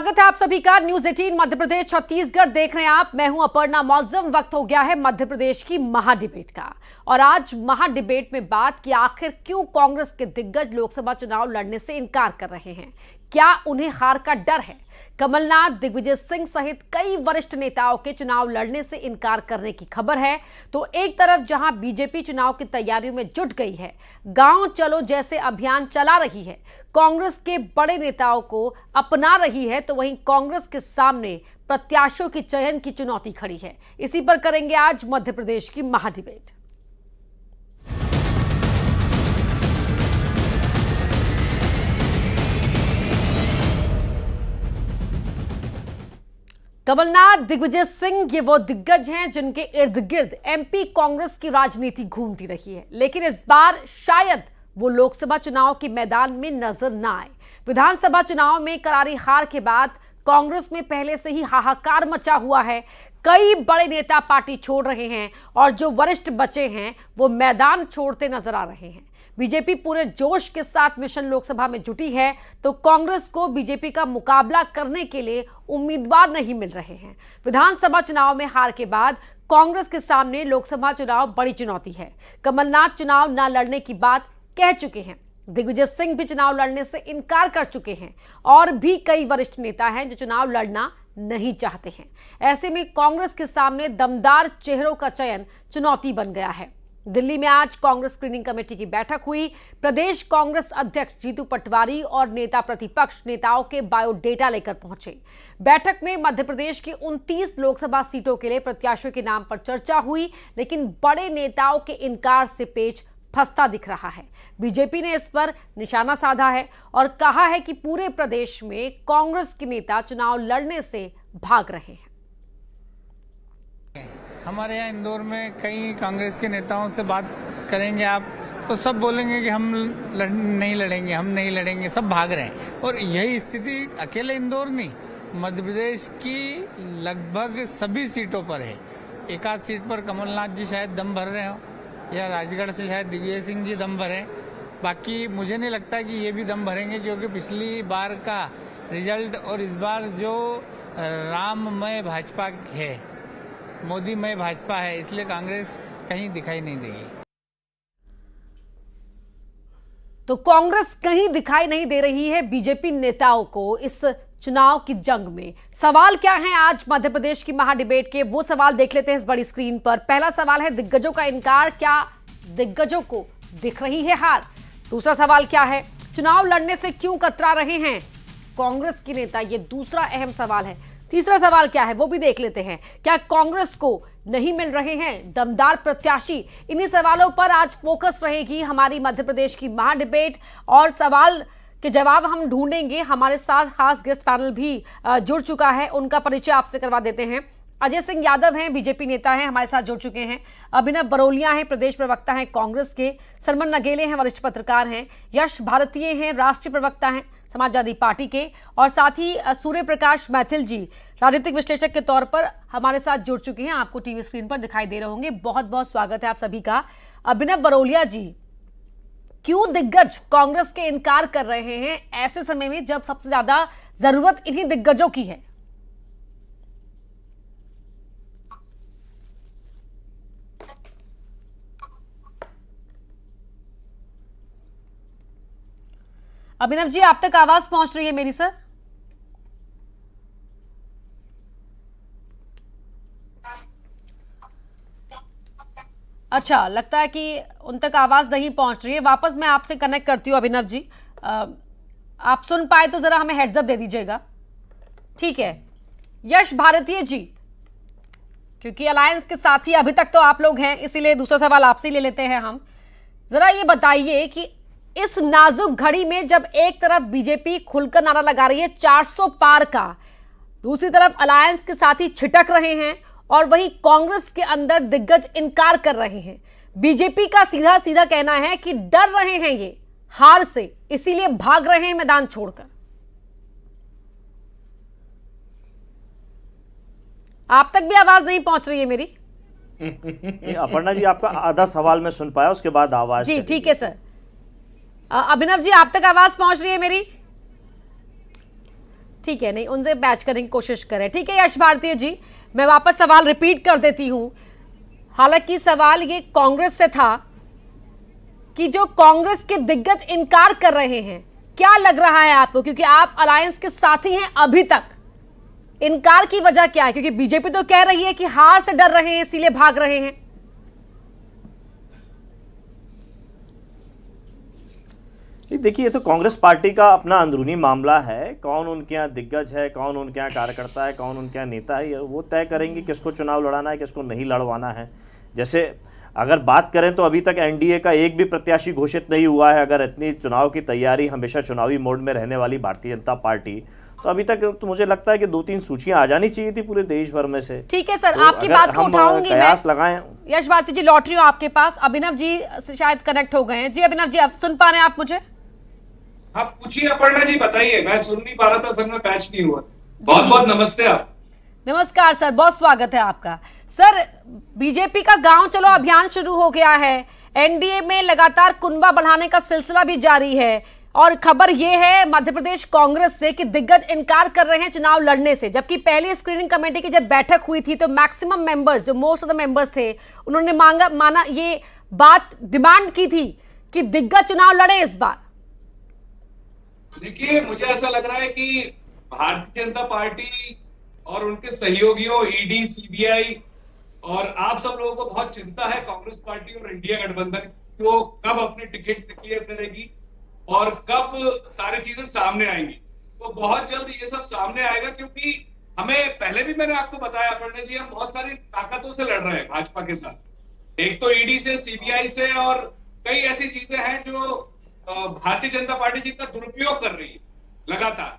स्वागत है आप सभी का न्यूज एटीन मध्य प्रदेश छत्तीसगढ़ देख रहे हैं आप मैं हूं अपर्णा मौजम वक्त हो गया है मध्य प्रदेश की महाडिबेट का और आज महाडिबेट में बात की आखिर क्यों कांग्रेस के दिग्गज लोकसभा चुनाव लड़ने से इनकार कर रहे हैं क्या उन्हें हार का डर है कमलनाथ दिग्विजय सिंह सहित कई वरिष्ठ नेताओं के चुनाव लड़ने से इनकार करने की खबर है तो एक तरफ जहां बीजेपी चुनाव की तैयारियों में जुट गई है गांव चलो जैसे अभियान चला रही है कांग्रेस के बड़े नेताओं को अपना रही है तो वहीं कांग्रेस के सामने प्रत्याशियों के चयन की चुनौती खड़ी है इसी पर करेंगे आज मध्य प्रदेश की महाडिबेट कमलनाथ दिग्विजय सिंह ये वो दिग्गज हैं जिनके इर्द गिर्द एमपी कांग्रेस की राजनीति घूमती रही है लेकिन इस बार शायद वो लोकसभा चुनाव के मैदान में नजर ना आए विधानसभा चुनाव में करारी हार के बाद कांग्रेस में पहले से ही हाहाकार मचा हुआ है कई बड़े नेता पार्टी छोड़ रहे हैं और जो वरिष्ठ बचे हैं वो मैदान छोड़ते नजर आ रहे हैं बीजेपी पूरे जोश के साथ मिशन लोकसभा में जुटी है तो कांग्रेस को बीजेपी का मुकाबला करने के लिए उम्मीदवार नहीं मिल रहे हैं विधानसभा चुनाव में हार के बाद कांग्रेस के सामने लोकसभा चुनाव बड़ी चुनौती है कमलनाथ चुनाव न लड़ने की बात कह चुके हैं दिग्विजय सिंह भी चुनाव लड़ने से इनकार कर चुके हैं और भी कई वरिष्ठ नेता हैं जो चुनाव लड़ना नहीं चाहते हैं ऐसे में कांग्रेस के सामने दमदार चेहरों का चयन चुनौती बन गया है दिल्ली में आज कांग्रेस स्क्रीनिंग कमेटी की बैठक हुई प्रदेश कांग्रेस अध्यक्ष जीतू पटवारी और नेता प्रतिपक्ष नेताओं के बायोडेटा लेकर पहुंचे बैठक में मध्य प्रदेश की उनतीस लोकसभा सीटों के लिए प्रत्याशियों के नाम पर चर्चा हुई लेकिन बड़े नेताओं के इनकार से पेच फंसता दिख रहा है बीजेपी ने इस पर निशाना साधा है और कहा है कि पूरे प्रदेश में कांग्रेस के नेता चुनाव लड़ने से भाग रहे हैं हमारे यहाँ इंदौर में कई कांग्रेस के नेताओं से बात करेंगे आप तो सब बोलेंगे कि हम लड़, नहीं लड़ेंगे हम नहीं लड़ेंगे सब भाग रहे हैं और यही स्थिति अकेले इंदौर नहीं मध्य प्रदेश की लगभग सभी सीटों पर है एकाध सीट पर कमलनाथ जी शायद दम भर रहे हो या राजगढ़ से शायद दिव्य सिंह जी दम भरे बाकी मुझे नहीं लगता कि ये भी दम भरेंगे क्योंकि पिछली बार का रिजल्ट और इस बार जो राममय भाजपा है मोदी में भाजपा है इसलिए कांग्रेस कहीं दिखाई नहीं देगी तो कांग्रेस कहीं दिखाई नहीं दे रही है बीजेपी नेताओं को इस चुनाव की जंग में सवाल क्या है आज मध्य प्रदेश की महाडिबेट के वो सवाल देख लेते हैं इस बड़ी स्क्रीन पर पहला सवाल है दिग्गजों का इनकार क्या दिग्गजों को दिख रही है हार दूसरा सवाल क्या है चुनाव लड़ने से क्यों कतरा रहे हैं कांग्रेस के नेता ये दूसरा अहम सवाल है तीसरा सवाल क्या है वो भी देख लेते हैं क्या कांग्रेस को नहीं मिल रहे हैं दमदार प्रत्याशी इन्हीं सवालों पर आज फोकस रहेगी हमारी मध्य प्रदेश की महा डिबेट और सवाल के जवाब हम ढूंढेंगे हमारे साथ खास गेस्ट पैनल भी जुड़ चुका है उनका परिचय आपसे करवा देते हैं अजय सिंह यादव हैं बीजेपी नेता हैं हमारे साथ जुड़ चुके हैं अभिनव बरोलिया हैं प्रदेश प्रवक्ता हैं कांग्रेस के सरमन नगेले हैं वरिष्ठ पत्रकार हैं यश भारतीय हैं राष्ट्रीय प्रवक्ता हैं समाजवादी पार्टी के और साथ ही सूर्य प्रकाश मैथिल जी राजनीतिक विश्लेषक के तौर पर हमारे साथ जुड़ चुके हैं आपको टीवी स्क्रीन पर दिखाई दे रहे होंगे बहुत बहुत स्वागत है आप सभी का अभिनव बरोलिया जी क्यों दिग्गज कांग्रेस के इनकार कर रहे हैं ऐसे समय में जब सबसे ज्यादा जरूरत इन्हीं दिग्गजों की है अभिनव जी आप तक आवाज पहुंच रही है मेरी सर अच्छा लगता है कि उन तक आवाज़ नहीं पहुंच रही है वापस मैं आपसे कनेक्ट करती हूं अभिनव जी आ, आप सुन पाए तो ज़रा हमें हेडजअप दे दीजिएगा ठीक है यश भारतीय जी क्योंकि अलायंस के साथ ही अभी तक तो आप लोग हैं इसीलिए दूसरा सवाल आपसे ले लेते हैं हम ज़रा ये बताइए कि इस नाजुक घड़ी में जब एक तरफ बीजेपी खुलकर नारा लगा रही है 400 पार का दूसरी तरफ अलायंस के साथी छिटक रहे हैं और वहीं कांग्रेस के अंदर दिग्गज इनकार कर रहे हैं बीजेपी का सीधा सीधा कहना है कि डर रहे हैं ये हार से इसीलिए भाग रहे हैं मैदान छोड़कर आप तक भी आवाज नहीं पहुंच रही है मेरी अपर्णा जी आपका आधा सवाल मैं सुन पाया उसके बाद आवाज जी ठीक है सर अभिनव जी आप तक आवाज पहुंच रही है मेरी ठीक है नहीं उनसे बैच करने की कोशिश करें ठीक है यश भारतीय जी मैं वापस सवाल रिपीट कर देती हूं हालांकि सवाल ये कांग्रेस से था कि जो कांग्रेस के दिग्गज इनकार कर रहे हैं क्या लग रहा है आपको क्योंकि आप अलायंस के साथी हैं अभी तक इनकार की वजह क्या है क्योंकि बीजेपी तो कह रही है कि हार से डर रहे हैं इसीलिए भाग रहे हैं नहीं देखिए ये तो कांग्रेस पार्टी का अपना अंदरूनी मामला है कौन उनके यहाँ दिग्गज है कौन उनके यहाँ कार्यकर्ता है कौन उनके यहाँ नेता है वो तय करेंगे किसको चुनाव लड़ाना है किसको नहीं लड़वाना है जैसे अगर बात करें तो अभी तक एनडीए का एक भी प्रत्याशी घोषित नहीं हुआ है अगर इतनी चुनाव की तैयारी हमेशा चुनावी मोड में रहने वाली भारतीय जनता पार्टी तो अभी तक तो मुझे लगता है कि दो तीन सूचियां आ जानी चाहिए थी पूरे देश भर में से ठीक है सर तो आपकी बात को उठाऊंगी मैं लगाएं यश भारती जी लॉटरी आपके पास अभिनव जी शायद कनेक्ट हो गए हैं जी अभिनव जी आप सुन पा रहे हैं आप मुझे आप पूछिए अपर्णा जी बताइए मैं सुन नहीं पा रहा था सर मैं पैच नहीं हुआ बहुत बहुत नमस्ते आप नमस्कार सर बहुत स्वागत है आपका सर बीजेपी का गांव चलो अभियान शुरू हो गया है एनडीए में लगातार कुनबा बढ़ाने का सिलसिला भी जारी है और खबर यह है मध्य प्रदेश कांग्रेस से कि दिग्गज इनकार कर रहे हैं चुनाव लड़ने से जबकि पहली स्क्रीनिंग कमेटी की जब बैठक हुई थी तो मैक्सिमम मेंबर्स जो मोस्ट ऑफ द मेंबर्स थे उन्होंने मांगा माना ये बात डिमांड की थी कि दिग्गज चुनाव लड़े इस बार देखिए मुझे ऐसा लग रहा है कि भारतीय जनता पार्टी और उनके सहयोगियों ईडी e सीबीआई और आप सब लोगों को बहुत चिंता है कांग्रेस पार्टी और इंडिया गठबंधन की वो कब अपने टिकट क्लियर करेगी और कब सारी चीजें सामने आएंगी तो बहुत जल्द ये सब सामने आएगा क्योंकि हमें पहले भी मैंने आपको बताया पंडित जी हम बहुत सारी ताकतों से लड़ रहे हैं भाजपा के साथ एक तो ईडी e से सीबीआई से और कई ऐसी चीजें हैं जो भारतीय जनता पार्टी जितना दुरुपयोग कर रही है लगातार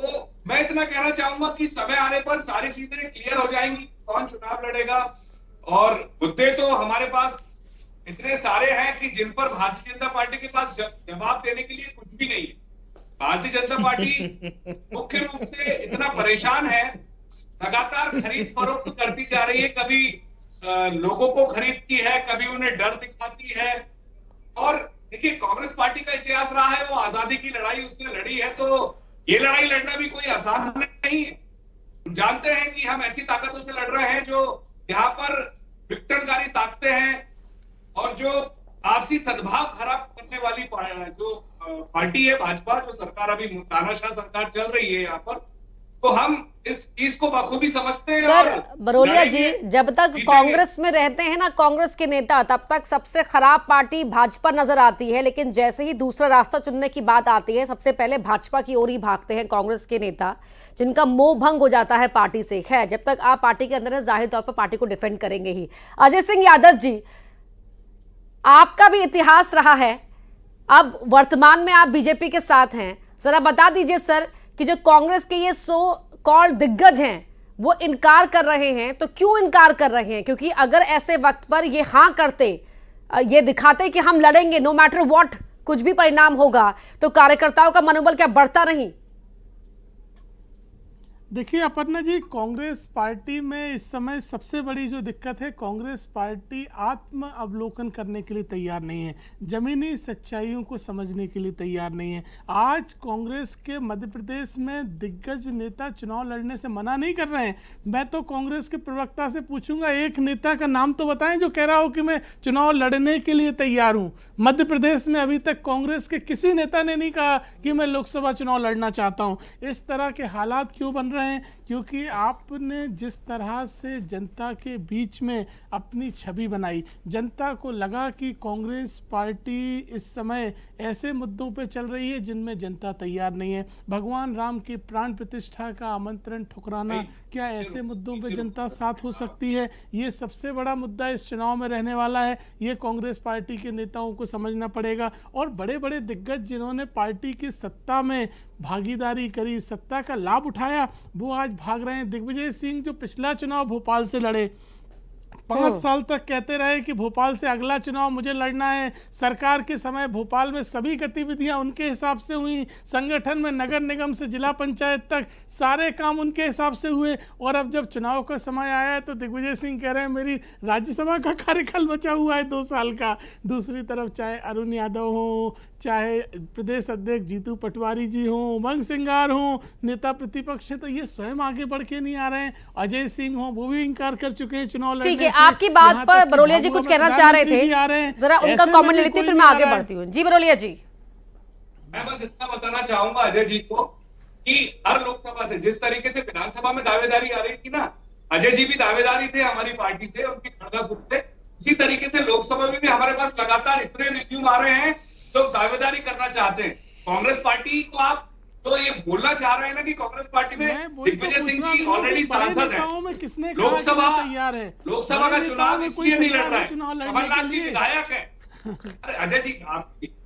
तो मैं इतना कहना चाहूंगा कि समय आने पर सारी चीजें क्लियर हो जाएंगी कौन चुनाव लड़ेगा और मुद्दे तो हमारे पास इतने सारे हैं कि जिन पर भारतीय जनता पार्टी के पास जवाब देने के लिए कुछ भी नहीं है भारतीय जनता पार्टी मुख्य रूप से इतना परेशान है लगातार खरीद फरोख्त तो करती जा रही है कभी लोगों को खरीदती है कभी उन्हें डर दिखाती है और देखिए कांग्रेस पार्टी का इतिहास रहा है वो आजादी की लड़ाई उसने लड़ी है तो ये लड़ाई लड़ना भी कोई आसान नहीं है जानते हैं कि हम ऐसी ताकतों से लड़ रहे हैं जो यहाँ पर विकटनकारी ताकते हैं और जो आपसी सद्भाव खराब करने वाली जो पार्टी है भाजपा जो सरकार अभी तानाशाह सरकार चल रही है यहाँ पर तो हम इस चीज को बखूबी समझते हैं सर बरोलिया जी जब तक कांग्रेस में रहते हैं ना कांग्रेस के नेता तब तक सबसे खराब पार्टी भाजपा नजर आती है लेकिन जैसे ही दूसरा रास्ता चुनने की बात आती है सबसे पहले भाजपा की ओर ही भागते हैं कांग्रेस के नेता जिनका मोह भंग हो जाता है पार्टी से खैर जब तक आप पार्टी के अंदर है जाहिर तौर पर पार्टी को डिफेंड करेंगे ही अजय सिंह यादव जी आपका भी इतिहास रहा है अब वर्तमान में आप बीजेपी के साथ हैं जरा बता दीजिए सर कि जो कांग्रेस के ये सो कॉल दिग्गज हैं वो इनकार कर रहे हैं तो क्यों इनकार कर रहे हैं क्योंकि अगर ऐसे वक्त पर ये हाँ करते ये दिखाते कि हम लड़ेंगे नो मैटर वॉट कुछ भी परिणाम होगा तो कार्यकर्ताओं का मनोबल क्या बढ़ता नहीं देखिए अपर्णा जी कांग्रेस पार्टी में इस समय सबसे बड़ी जो दिक्कत है कांग्रेस पार्टी आत्म अवलोकन करने के लिए तैयार नहीं है जमीनी सच्चाइयों को समझने के लिए तैयार नहीं है आज कांग्रेस के मध्य प्रदेश में दिग्गज नेता चुनाव लड़ने से मना नहीं कर रहे हैं मैं तो कांग्रेस के प्रवक्ता से पूछूंगा एक नेता का नाम तो बताएं जो कह रहा हो कि मैं चुनाव लड़ने के लिए तैयार हूँ मध्य प्रदेश में अभी तक कांग्रेस के किसी नेता ने नहीं कहा कि मैं लोकसभा चुनाव लड़ना चाहता हूँ इस तरह के हालात क्यों बन रहे रहे हैं क्योंकि आपने जिस तरह से जनता के बीच में अपनी छवि बनाई जनता को लगा कि कांग्रेस पार्टी इस समय ऐसे मुद्दों पर चल रही है जिनमें जनता तैयार नहीं है भगवान राम की प्राण प्रतिष्ठा का आमंत्रण ठुकराना क्या ऐसे मुद्दों पर जनता साथ हो सकती है ये सबसे बड़ा मुद्दा इस चुनाव में रहने वाला है ये कांग्रेस पार्टी के नेताओं को समझना पड़ेगा और बड़े बड़े दिग्गज जिन्होंने पार्टी की सत्ता में भागीदारी करी सत्ता का लाभ उठाया वो आज भाग रहे हैं दिग्विजय सिंह जो पिछला चुनाव भोपाल से लड़े पाँच साल तक कहते रहे कि भोपाल से अगला चुनाव मुझे लड़ना है सरकार के समय भोपाल में सभी गतिविधियां उनके हिसाब से हुई संगठन में नगर निगम से जिला पंचायत तक सारे काम उनके हिसाब से हुए और अब जब चुनाव का समय आया है तो दिग्विजय सिंह कह रहे हैं मेरी राज्यसभा का कार्यकाल बचा हुआ है दो साल का दूसरी तरफ चाहे अरुण यादव हो चाहे प्रदेश अध्यक्ष जीतू पटवारी जी हों उमंग सिंगार हों नेता प्रतिपक्ष है तो ये स्वयं आगे बढ़ के नहीं आ रहे हैं अजय सिंह हों वो भी इंकार कर चुके हैं चुनाव लड़ने आपकी बात पर बरोलिया जी कुछ कहना चाह रहे थे जरा उनका कॉमेंट ले लेते फिर मैं आगे बढ़ती हूँ जी बरोलिया जी मैं बस इतना बताना चाहूंगा अजय जी को कि हर लोकसभा से जिस तरीके से विधानसभा में दावेदारी आ रही थी ना अजय जी भी दावेदारी थे हमारी पार्टी से उनके खड़गा ग्रुप थे इसी तरीके से लोकसभा में भी हमारे पास लगातार इतने रिज्यूम आ रहे हैं लोग तो दावेदारी करना चाहते हैं कांग्रेस पार्टी को आप तो ये बोलना चाह रहे हैं ना कि कांग्रेस पार्टी में तो दिग्विजय सिंह जी ऑलरेडी सांसद है किसने लोकसभा तैयार है लोकसभा का चुनाव इसलिए नहीं लड़ रहा है कमलनाथ जी विधायक है अरे अजय जी आप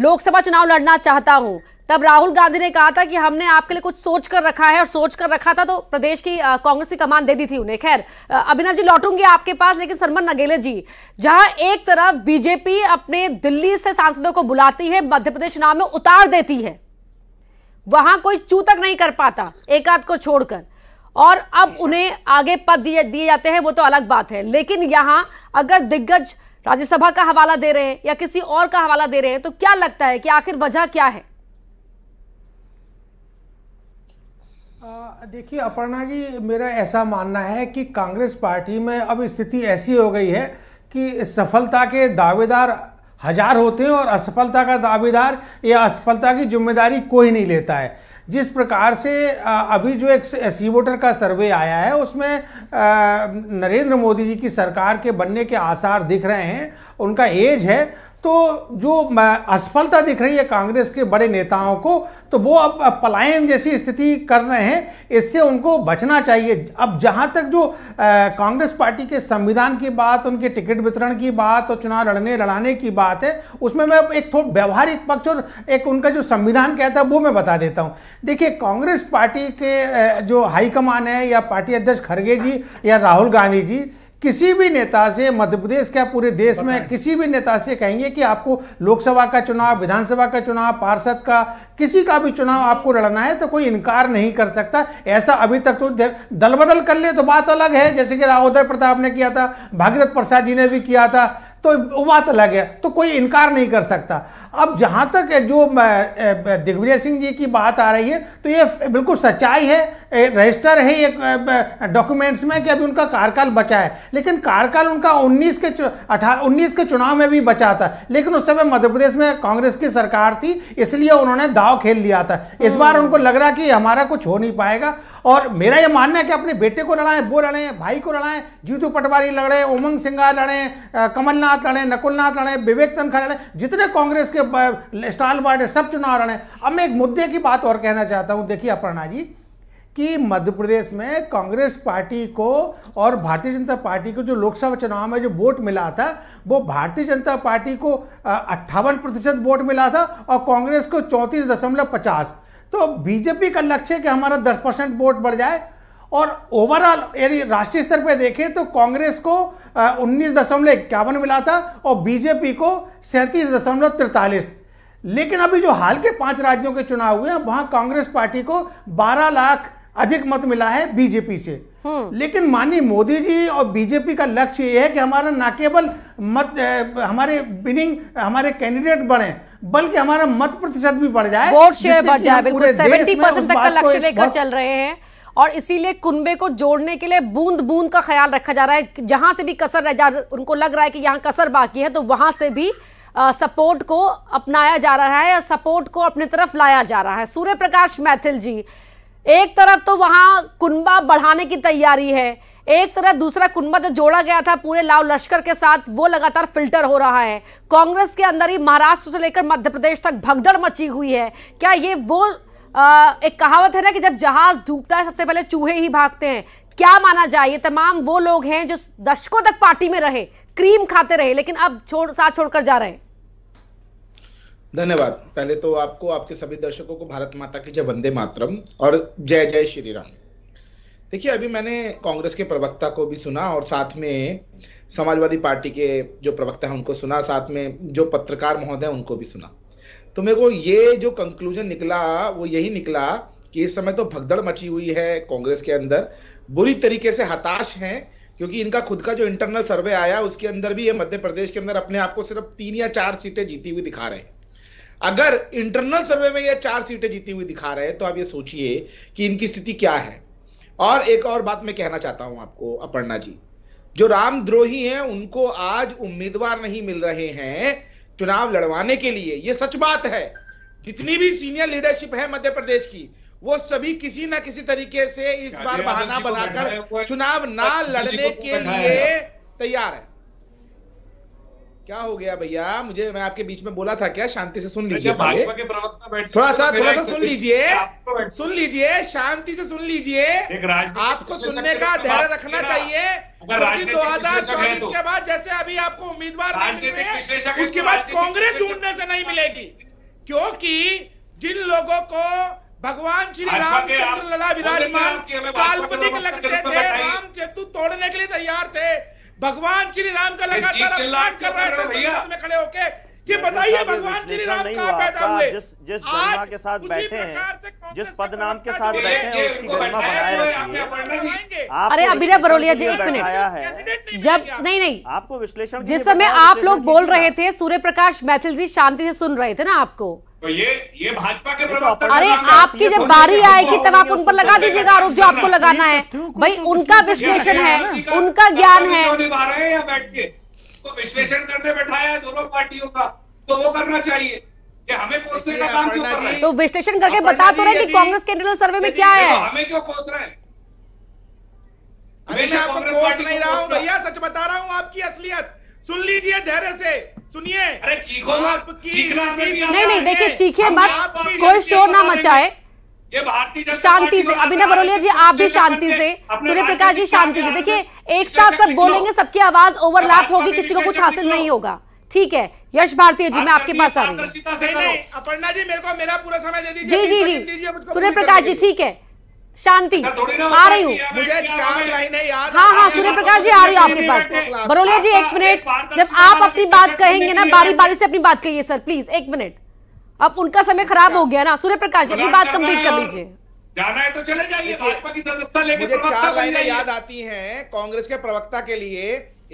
लोकसभा चुनाव लड़ना चाहता हूं तब राहुल गांधी ने कहा था कि हमने आपके लिए कुछ सोच कर रखा है और सोच कर रखा था तो प्रदेश की कांग्रेस की कमान दे दी थी उन्हें खैर अभिनव जी लौटूंगे आपके पास लेकिन सरमन नगेले जी जहां एक तरफ बीजेपी अपने दिल्ली से सांसदों को बुलाती है मध्य प्रदेश चुनाव में उतार देती है वहां कोई चू तक नहीं कर पाता एकाध को छोड़कर और अब उन्हें आगे पद दिए जाते हैं वो तो अलग बात है लेकिन यहां अगर दिग्गज राज्यसभा का हवाला दे रहे हैं या किसी और का हवाला दे रहे हैं तो क्या लगता है कि आखिर वजह क्या है देखिए अपर्णा जी मेरा ऐसा मानना है कि कांग्रेस पार्टी में अब स्थिति ऐसी हो गई है कि सफलता के दावेदार हजार होते हैं और असफलता का दावेदार या असफलता की जिम्मेदारी कोई नहीं लेता है जिस प्रकार से अभी जो एक सी वोटर का सर्वे आया है उसमें नरेंद्र मोदी जी की सरकार के बनने के आसार दिख रहे हैं उनका एज है तो जो असफलता दिख रही है कांग्रेस के बड़े नेताओं को तो वो अब पलायन जैसी स्थिति कर रहे हैं इससे उनको बचना चाहिए अब जहाँ तक जो कांग्रेस पार्टी के संविधान की बात उनके टिकट वितरण की बात और चुनाव लड़ने लड़ाने की बात है उसमें मैं एक थोड़ा व्यवहारिक पक्ष और एक उनका जो संविधान कहता है वो मैं बता देता हूँ देखिए कांग्रेस पार्टी के जो हाईकमान है या पार्टी अध्यक्ष खड़गे जी या राहुल गांधी जी किसी भी नेता से मध्य प्रदेश क्या पूरे देश में किसी भी नेता से कहेंगे कि आपको लोकसभा का चुनाव विधानसभा का चुनाव पार्षद का किसी का भी चुनाव आपको लड़ना है तो कोई इनकार नहीं कर सकता ऐसा अभी तक तो दल बदल कर ले तो बात अलग है जैसे कि राहोदय प्रताप ने किया था भागीरथ प्रसाद जी ने भी किया था तो वो बात अलग है तो कोई इनकार नहीं कर सकता अब जहां तक जो दिग्विजय सिंह जी की बात आ रही है तो ये बिल्कुल सच्चाई है रजिस्टर है ये डॉक्यूमेंट्स में कि अभी उनका कार्यकाल बचा है लेकिन कार्यकाल उनका 19 के अठारह उन्नीस के चुनाव में भी बचा था लेकिन उस समय मध्य प्रदेश में कांग्रेस की सरकार थी इसलिए उन्होंने दाव खेल लिया था इस बार हम्म। उनको लग रहा कि हमारा कुछ हो नहीं पाएगा और मेरा ये मानना है कि अपने बेटे को लड़ाएं वो लड़ें भाई को लड़ाएं जीतू पटवारी लड़े उमंग सिंगा लड़े कमलनाथ लड़े नकुलनाथ लड़े विवेक तनखा लड़े जितने कांग्रेस के उसके स्टाल वार्ड सब चुनाव रण है अब मैं एक मुद्दे की बात और कहना चाहता हूँ देखिए अपर्णा जी कि मध्य प्रदेश में कांग्रेस पार्टी को और भारतीय जनता पार्टी को जो लोकसभा चुनाव में जो वोट मिला था वो भारतीय जनता पार्टी को अट्ठावन प्रतिशत वोट मिला था और कांग्रेस को चौंतीस दशमलव पचास तो बीजेपी का लक्ष्य है कि हमारा दस परसेंट वोट बढ़ जाए और ओवरऑल यदि राष्ट्रीय स्तर पर देखें तो कांग्रेस को उन्नीस दशमलव इक्यावन मिला था और बीजेपी को सैंतीस दशमलव तिरतालीस लेकिन अभी जो हाल के पांच राज्यों के चुनाव हुए हैं वहां कांग्रेस पार्टी को 12 लाख अधिक मत मिला है बीजेपी से हम्म। लेकिन माननीय मोदी जी और बीजेपी का लक्ष्य ये है कि हमारा ना केवल मत हमारे बिनिंग हमारे कैंडिडेट बढ़े बल्कि हमारा मत प्रतिशत भी बढ़ जाए वोट शेयर बढ़ जाए बिल्कुल 70 परसेंट तक का लक्ष्य लेकर चल रहे हैं और इसीलिए कुंबे को जोड़ने के लिए बूंद बूंद का ख्याल रखा जा रहा है जहां से भी कसर रह जा उनको लग रहा है कि यहाँ कसर बाकी है तो वहां से भी सपोर्ट को अपनाया जा रहा है या सपोर्ट को अपनी तरफ लाया जा रहा है सूर्य प्रकाश मैथिल जी एक तरफ तो वहां कुनबा बढ़ाने की तैयारी है एक तरफ दूसरा कुंबा जो जोड़ा गया था पूरे लाव लश्कर के साथ वो लगातार फिल्टर हो रहा है कांग्रेस के अंदर ही महाराष्ट्र से लेकर मध्य प्रदेश तक भगदड़ मची हुई है क्या ये वो एक कहावत है ना कि जब जहाज डूबता है सबसे पहले चूहे ही भागते हैं क्या माना जाए ये तमाम वो लोग हैं जो दशकों तक पार्टी में रहे क्रीम खाते रहे लेकिन अब छोड़ साथ छोड़कर जा रहे हैं धन्यवाद पहले तो आपको आपके सभी दर्शकों को भारत माता की जय वंदे मातरम और जय जय श्री राम देखिए अभी मैंने कांग्रेस के प्रवक्ता को भी सुना और साथ में समाजवादी पार्टी के जो प्रवक्ता है उनको सुना साथ में जो पत्रकार महोदय उनको भी सुना तो मेरे को ये जो कंक्लूजन निकला वो यही निकला कि इस समय तो भगदड़ मची हुई है कांग्रेस के अंदर बुरी तरीके से हताश हैं क्योंकि इनका खुद का जो इंटरनल सर्वे आया उसके अंदर भी ये मध्य प्रदेश के अंदर अपने आप को सिर्फ तीन या चार सीटें जीती हुई दिखा रहे हैं अगर इंटरनल सर्वे में ये चार सीटें जीती हुई दिखा रहे हैं तो आप ये सोचिए कि इनकी स्थिति क्या है और एक और बात मैं कहना चाहता हूं आपको अपर्णा जी जो रामद्रोही हैं उनको आज उम्मीदवार नहीं मिल रहे हैं चुनाव लड़वाने के लिए ये सच बात है जितनी भी सीनियर लीडरशिप है मध्य प्रदेश की वो सभी किसी ना किसी तरीके से इस बार बहाना बनाकर चुनाव ना लड़ने के लिए तैयार है क्या हो गया भैया मुझे मैं आपके बीच में बोला था क्या शांति से सुन लीजिए भाजपा के प्रवक्ता थोड़ा सा तो थोड़ा सा सुन लीजिए सुन लीजिए शांति से सुन लीजिए आपको सुनने का धैर्य रखना चाहिए दो हजार चौबीस तो। के बाद जैसे अभी आपको उम्मीदवार उसके तो बाद कांग्रेस ढूंढने से नहीं मिलेगी क्योंकि जिन लोगों को भगवान श्री रामचंद्र लला विराजमान काल्पनिक लगते थे राम सेतु तोड़ने के लिए तैयार थे भगवान श्री राम का लगातार अपमान कर रहा है तो भैया खड़े होके कि तो बताइए भगवान श्री राम कहाँ पैदा हुए जिस जिस गरिमा के साथ बैठे हैं जिस पदनाम के साथ बैठे हैं उसकी गरिमा बनाए रखिए अरे अभिनय बरोलिया जी एक मिनट जब नहीं नहीं आपको विश्लेषण जिस समय आप लोग बोल रहे थे सूर्य प्रकाश मैथिल जी शांति से सुन रहे थे ना आपको तो ये ये भाजपा के तो प्रवक्ता अरे आपकी जब तो बारी आएगी तब आप उन पर लगा दीजिएगा आरोप जो आपको लगाना है भाई उनका विश्लेषण है उनका ज्ञान है को विश्लेषण करने बैठाया है दोनों पार्टियों का तो वो करना चाहिए कि हमें कोसने का काम क्यों कर रहे हैं तो विश्लेषण करके बता तो रहे कि कांग्रेस के इंटरनल सर्वे में क्या है हमें क्यों कोस रहे हैं हमेशा कांग्रेस पार्टी नहीं रहा हूं भैया सच बता रहा हूं आपकी असलियत सुन लीजिए धैर्य से सुनिए अरे चीखो मत चीखना नहीं नहीं देखिए चीखिए मत कोई शोर ना मचाए शांति से अभिनव बरोलिया जी आप भी शांति से सूर्य प्रकाश जी शांति से देखिए एक साथ सब बोलेंगे सबकी आवाज ओवरलैप होगी किसी को कुछ हासिल नहीं होगा ठीक है यश भारतीय जी मैं आपके पास आ रही हूँ जी मेरे को मेरा पूरा समय दे दीजिए जी जी जी सूर्य प्रकाश जी ठीक है शांति अच्छा, हाँ, हाँ, आ रही हूँ हाँ हाँ सूर्य प्रकाश जी आ रही हूँ आपके पास बरोलिया जी एक अच्छा, मिनट जब आप अपनी बात कहेंगे ना बारी बारी से अपनी बात कहिए सर प्लीज एक मिनट अब उनका समय खराब हो गया ना सूर्य प्रकाश जी अपनी बात कंप्लीट कर लीजिए जाना है तो चले जाइए भाजपा की सदस्यता लेके प्रवक्ता बन जाइए याद आती हैं कांग्रेस के प्रवक्ता के लिए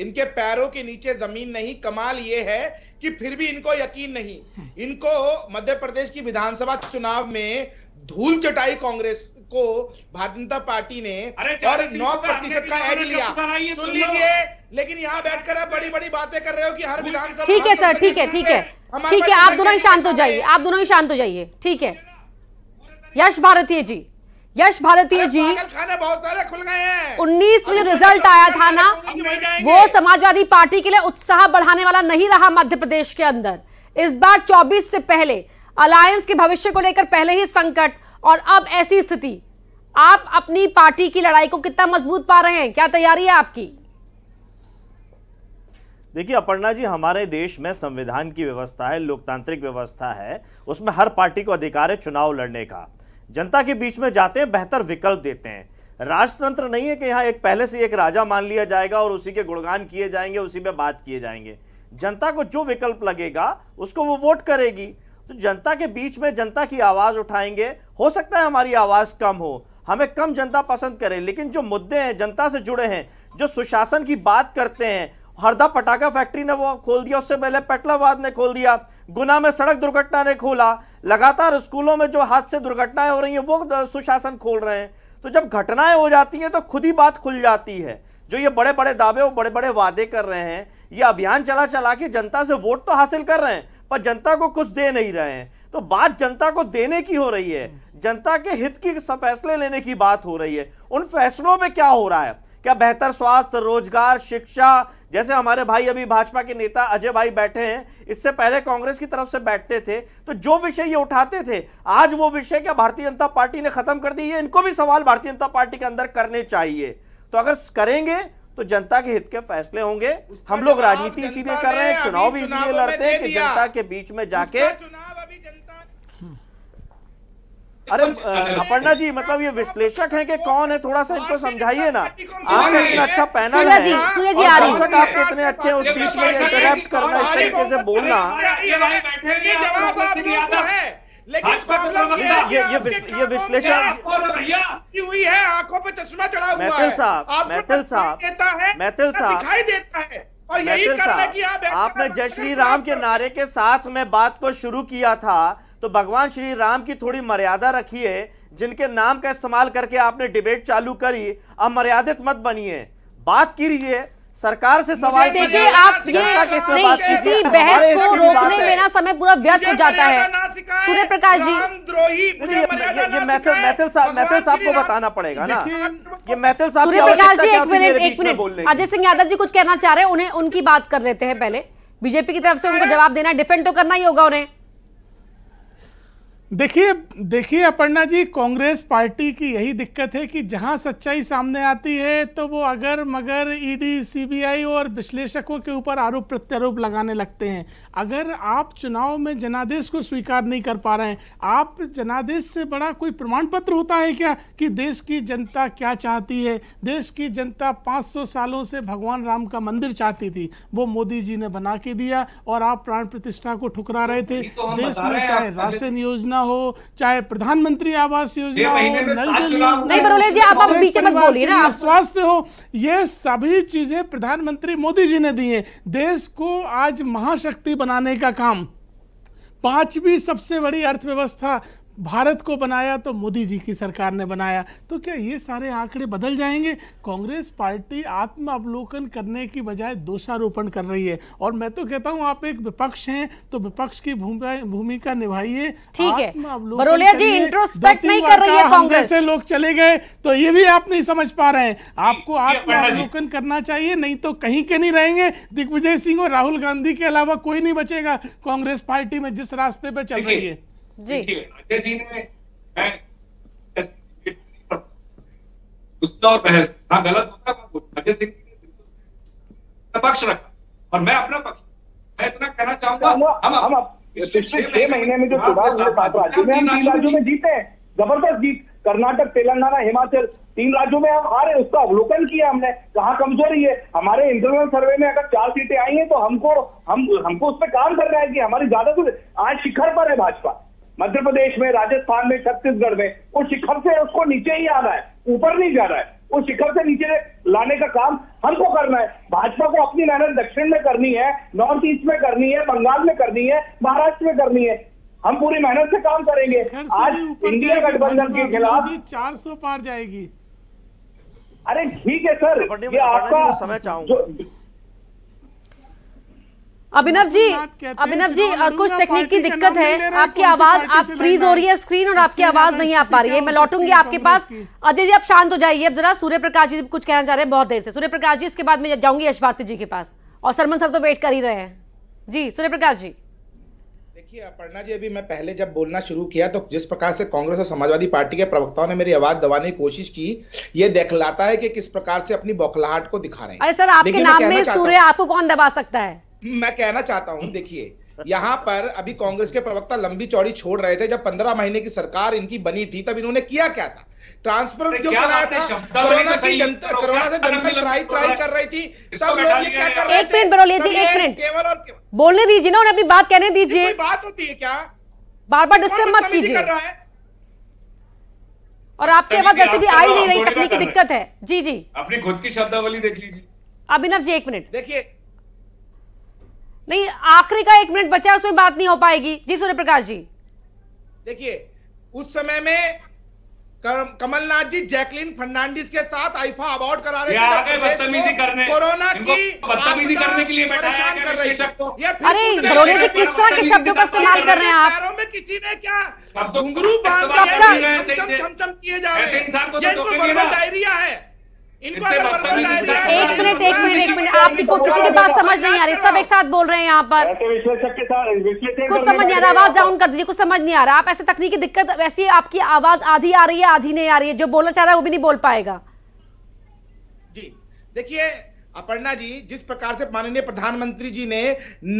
इनके पैरों के नीचे जमीन नहीं कमाल ये है कि फिर भी इनको यकीन नहीं इनको मध्य प्रदेश की विधानसभा चुनाव में धूल चटाई कांग्रेस को भारतीय जनता पार्टी ने और नौ प्रतिशत का एड लिया सुन लीजिए लेकिन यहाँ बैठकर आप बड़ी बड़ी बातें कर रहे हो कि हर विधानसभा ठीक है सर ठीक है ठीक है ठीक है आप दोनों ही शांत हो जाइए आप दोनों ही शांत हो जाइए ठीक है यश भारतीय जी यश भारतीय जी बहुत सारे खुल गए हैं उन्नीस में जो रिजल्ट आया था ना वो समाजवादी पार्टी के लिए उत्साह बढ़ाने वाला नहीं रहा मध्य प्रदेश के अंदर इस बार 24 से पहले अलायंस के भविष्य को लेकर पहले ही संकट और अब ऐसी स्थिति आप अपनी पार्टी की लड़ाई को कितना मजबूत पा रहे हैं क्या तैयारी है आपकी देखिए अपर्णा जी हमारे देश में संविधान की व्यवस्था है लोकतांत्रिक व्यवस्था है उसमें हर पार्टी को अधिकार है चुनाव लड़ने का जनता के बीच में जाते हैं बेहतर विकल्प देते हैं राजतंत्र नहीं है कि यहाँ एक पहले से एक राजा मान लिया जाएगा और उसी के गुणगान किए जाएंगे उसी में बात किए जाएंगे जनता को जो विकल्प लगेगा उसको वो वोट करेगी तो जनता के बीच में जनता की आवाज़ उठाएंगे हो सकता है हमारी आवाज़ कम हो हमें कम जनता पसंद करे लेकिन जो मुद्दे हैं जनता से जुड़े हैं जो सुशासन की बात करते हैं हरदा पटाखा फैक्ट्री ने वो खोल दिया उससे पहले पेटलाबाद ने खोल दिया गुना में सड़क दुर्घटना ने खोला लगातार स्कूलों में जो हादसे दुर्घटनाएं हो रही हैं वो सुशासन खोल रहे हैं तो जब घटनाएं हो जाती हैं तो खुद ही बात खुल जाती है जो ये बड़े बड़े दावे और बड़े बड़े वादे कर रहे हैं ये अभियान चला चला के जनता से वोट तो हासिल कर रहे हैं पर जनता को कुछ दे नहीं रहे हैं तो बात जनता को देने की हो रही है जनता के हित की फैसले लेने की बात हो रही है उन फैसलों में क्या हो रहा है क्या बेहतर स्वास्थ्य रोजगार शिक्षा जैसे हमारे भाई अभी भाजपा के नेता अजय भाई बैठे हैं इससे पहले कांग्रेस की तरफ से बैठते थे तो जो विषय ये उठाते थे आज वो विषय क्या भारतीय जनता पार्टी ने खत्म कर दी है इनको भी सवाल भारतीय जनता पार्टी के अंदर करने चाहिए तो अगर करेंगे तो जनता के हित के फैसले होंगे हम लोग राजनीति इसीलिए कर रहे हैं चुनाव भी इसीलिए लड़ते हैं कि जनता के बीच में जाके अरे अपर्णा जी मतलब ये विश्लेषक हैं कि कौन है थोड़ा सा इनको समझाइए ना आप इतना अच्छा पैनल सूर्य जी, सूर्य जी आ रही आप कितने अच्छे हैं उस बीच में इंटरप्ट करना इस तरीके से बोलना ये मतलब विश्लेषण हुई है आंखों पे चश्मा चढ़ा हुआ मैथिल साहब मैथिल साहब मैथिल साहब और यही करने की आपने जय श्री राम के नारे के साथ में बात को शुरू किया था तो भगवान श्री राम की थोड़ी मर्यादा रखिए जिनके नाम का इस्तेमाल करके आपने डिबेट चालू करी अब मर्यादित मत बनिए बात कीजिए सरकार से सवाल देखिए आप ये नहीं इसी बहस को रोकने में ना समय पूरा व्यर्थ हो जाता है सूर्य प्रकाश जी ये मैथिल मैथल साहब मैथिल साहब को बताना पड़ेगा ना ये मैथिल साहब सूर्य प्रकाश जी एक मिनट एक मिनट अजय सिंह यादव जी कुछ कहना चाह रहे हैं उन्हें उनकी बात कर लेते हैं पहले बीजेपी की तरफ से उनको जवाब देना डिफेंड तो करना ही होगा उन्हें देखिए देखिए अपर्णा जी कांग्रेस पार्टी की यही दिक्कत है कि जहां सच्चाई सामने आती है तो वो अगर मगर ईडी सीबीआई और विश्लेषकों के ऊपर आरोप प्रत्यारोप लगाने लगते हैं अगर आप चुनाव में जनादेश को स्वीकार नहीं कर पा रहे हैं आप जनादेश से बड़ा कोई प्रमाण पत्र होता है क्या कि देश की जनता क्या चाहती है देश की जनता पाँच सालों से भगवान राम का मंदिर चाहती थी वो मोदी जी ने बना के दिया और आप प्राण प्रतिष्ठा को ठुकरा रहे थे तो देश में चाहे राशन योजना हो चाहे प्रधानमंत्री आवास योजना हो नल जल योजना स्वास्थ्य हो ये सभी चीजें प्रधानमंत्री मोदी जी ने दी है देश को आज महाशक्ति बनाने का काम पांचवी सबसे बड़ी अर्थव्यवस्था भारत को बनाया तो मोदी जी की सरकार ने बनाया तो क्या ये सारे आंकड़े बदल जाएंगे कांग्रेस पार्टी आत्म अवलोकन करने की बजाय दोषारोपण कर रही है और मैं तो कहता हूँ आप एक विपक्ष हैं तो विपक्ष की भूमिका निभाइए ठीक है बरोलिया जी इंट्रोस्पेक्ट नहीं कर रही है कांग्रेस से लोग चले गए तो ये भी आप नहीं समझ पा रहे हैं आपको आत्म अवलोकन करना चाहिए नहीं तो कहीं के नहीं रहेंगे दिग्विजय सिंह और राहुल गांधी के अलावा कोई नहीं बचेगा कांग्रेस पार्टी में जिस रास्ते पर चल रही है अजय जी ने और बहस था हाँ, गलत होता अजय सिंह ने पक्ष रखा और मैं अपना पक्ष मैं इतना कहना चाहूंगा हम पिछले छह महीने में जो हाँ, चुनाव राज्यों में हम तीन राज्यों में जीते हैं जबरदस्त जीत कर्नाटक तेलंगाना हिमाचल तीन राज्यों में हम आ हारे उसका अवलोकन किया हमने कहा कमजोरी है हमारे इंटरनल सर्वे में अगर चार सीटें आई हैं तो हमको हम हमको उस पर काम करना है कि हमारी ज्यादा दूर आज शिखर पर है भाजपा मध्य प्रदेश में राजस्थान में छत्तीसगढ़ में उस शिखर से उसको नीचे ही आना है ऊपर नहीं जा रहा है उस शिखर से नीचे लाने का काम हमको करना है भाजपा को अपनी मेहनत दक्षिण में करनी है नॉर्थ ईस्ट में करनी है बंगाल में करनी है महाराष्ट्र में करनी है हम पूरी मेहनत से काम करेंगे आज इंडिया गठबंधन के खिलाफ चार सौ पार जाएगी अरे ठीक है सर ये आपका समय चाहूंगा अभिनव जी अभिनव जी कुछ तकनीक की दिक्कत है आपकी आवाज आप फ्रीज हो रही है स्क्रीन और आपकी आवाज नहीं आ पा रही है मैं लौटूंगी आपके पास अजय जी आप शांत हो जाइए अब जरा सूर्य प्रकाश जी कुछ कहना चाह रहे हैं बहुत देर से सूर्य प्रकाश जी इसके बाद मैं जाऊंगी यश भारती जी के पास और सरमन सर तो वेट कर ही रहे हैं जी सूर्य प्रकाश जी देखिए अपर्णा जी अभी मैं पहले जब बोलना शुरू किया तो जिस प्रकार से कांग्रेस और समाजवादी पार्टी के प्रवक्ताओं ने मेरी आवाज दबाने की कोशिश की ये दिखलाता है कि किस प्रकार से अपनी बौखलाहट को दिखा रहे हैं अरे सर आपके नाम में सूर्य आपको कौन दबा सकता है मैं कहना चाहता हूं देखिए यहाँ पर अभी कांग्रेस के प्रवक्ता लंबी चौड़ी छोड़ रहे थे जब पंद्रह महीने की सरकार इनकी बनी थी तब इन्होंने किया क्या था ट्रांसफर क्यों कराया था तो कोरोना की जनता कोरोना से जनता ट्राई ट्राई कर रही थी सब लोग ये क्या कर रहे एक मिनट बरोलिया लीजिए एक मिनट केवल और बोलने दीजिए ना और अपनी बात कहने दीजिए बात होती है क्या बार बार डिस्टर्ब मत कीजिए और आपके आवाज वैसे भी आई नहीं रही तकनीकी दिक्कत है जी जी अपनी खुद की शब्दावली देख लीजिए अभिनव जी एक मिनट देखिए नहीं आखिरी का एक मिनट बचा उसमें बात नहीं हो पाएगी जी सूर्य प्रकाश जी देखिए उस समय में कमलनाथ जी जैकलिन फर्नांडिस के साथ आईफा अवार्ड करा रहे थे तो बदतमीजी करने कोरोना की बदतमीजी करने के लिए परेशान कर रही अरे बड़ोड़े जी किस तरह के शब्दों का इस्तेमाल कर रहे हैं आप में किसी ने क्या घुंगरू बांध किए जा रहे हैं तो डायरिया है मतलब तो एक मिनट एक मिनट एक मिनट देखो तो किसी के पास समझ नहीं आ रही सब एक साथ बोल रहे हैं यहाँ पर कुछ समझ नहीं आ रहा आवाज डाउन कर दीजिए कुछ समझ नहीं आ रहा आप ऐसे तकनीकी दिक्कत वैसी आपकी आवाज आधी आ रही है आधी नहीं आ रही है जो बोलना चाह रहा है वो भी नहीं बोल पाएगा जी देखिए अपर्णा जी जिस प्रकार से माननीय प्रधानमंत्री जी ने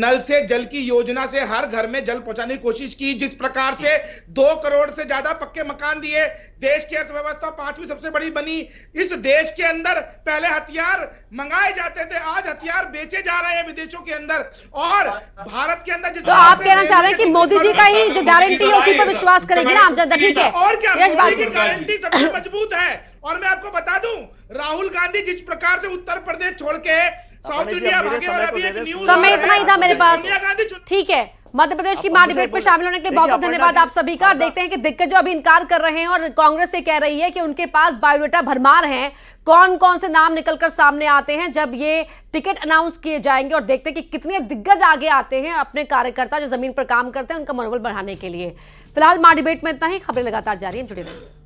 नल से जल की योजना से हर घर में जल पहुंचाने की कोशिश की जिस प्रकार से दो करोड़ से ज्यादा पक्के मकान दिए देश की अर्थव्यवस्था पांचवी सबसे बड़ी बनी इस देश के अंदर पहले हथियार मंगाए जाते थे आज हथियार बेचे जा रहे हैं विदेशों के अंदर और भारत के अंदर तो आप कहना चाह रहे हैं कि मोदी जी का ही जो गारंटी है उसी पर विश्वास करेंगे ना आप जनता ठीक है और क्या गारंटी सबसे मजबूत है और मैं आपको बता दूं राहुल गांधी जिस प्रकार से उत्तर प्रदेश छोड़ के साउथ इंडिया भागे और अभी एक न्यूज समय इतना ही था मेरे पास ठीक है मध्य प्रदेश की मां डिबेट में शामिल होने के लिए बहुत बहुत धन्यवाद आप सभी का देखते हैं कि जो अभी इनकार कर रहे हैं और कांग्रेस से कह रही है कि उनके पास बायोडेटा भरमार है कौन कौन से नाम निकलकर सामने आते हैं जब ये टिकट अनाउंस किए जाएंगे और देखते हैं कि कितने दिग्गज आगे आते हैं अपने कार्यकर्ता जो जमीन पर काम करते हैं उनका मनोबल बढ़ाने के लिए फिलहाल मां डिबेट में इतना ही खबरें लगातार जारी है जुड़े रहिए